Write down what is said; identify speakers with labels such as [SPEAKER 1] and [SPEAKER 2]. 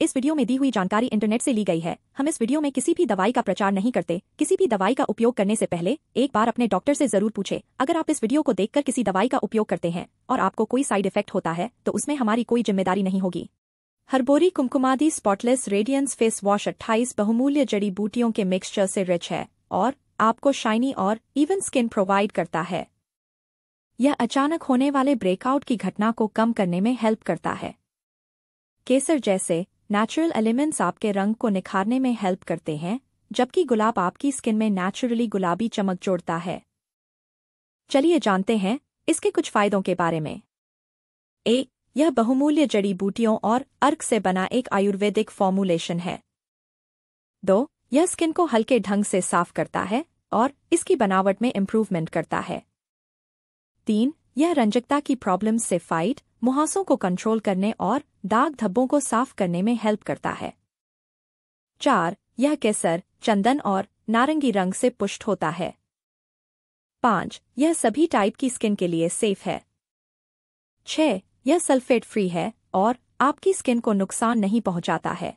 [SPEAKER 1] इस वीडियो में दी हुई जानकारी इंटरनेट से ली गई है हम इस वीडियो में किसी भी दवाई का प्रचार नहीं करते किसी भी दवाई का उपयोग करने से पहले एक बार अपने डॉक्टर से जरूर पूछे अगर आप इस वीडियो को देखकर किसी दवाई का उपयोग करते हैं और आपको कोई साइड इफेक्ट होता है तो उसमें हमारी कोई जिम्मेदारी नहीं होगी हरबोरी Kumkumadi spotless radiance face wash अट्ठाईस बहुमूल्य जड़ी बूटियों के मिक्सचर से रिच है और आपको शाइनी और इवन स्किन प्रोवाइड करता है यह अचानक होने वाले ब्रेकआउट की घटना को कम करने में हेल्प करता है केसर जैसे नेचुरल एलिमेंट्स आपके रंग को निखारने में हेल्प करते हैं जबकि गुलाब आपकी स्किन में नेचुरली गुलाबी चमक जोड़ता है चलिए जानते हैं इसके कुछ फायदों के बारे में ए यह बहुमूल्य जड़ी बूटियों और अर्क से बना एक आयुर्वेदिक फॉर्मूलेशन है दो यह स्किन को हल्के ढंग से साफ करता है और इसकी बनावट में इम्प्रूवमेंट करता है तीन यह रंजकता की प्रॉब्लम्स से फाइट मुहासों को कंट्रोल करने और दाग धब्बों को साफ करने में हेल्प करता है चार यह केसर चंदन और नारंगी रंग से पुष्ट होता है पाँच यह सभी टाइप की स्किन के लिए सेफ है छह यह सल्फेट फ्री है और आपकी स्किन को नुकसान नहीं पहुंचाता है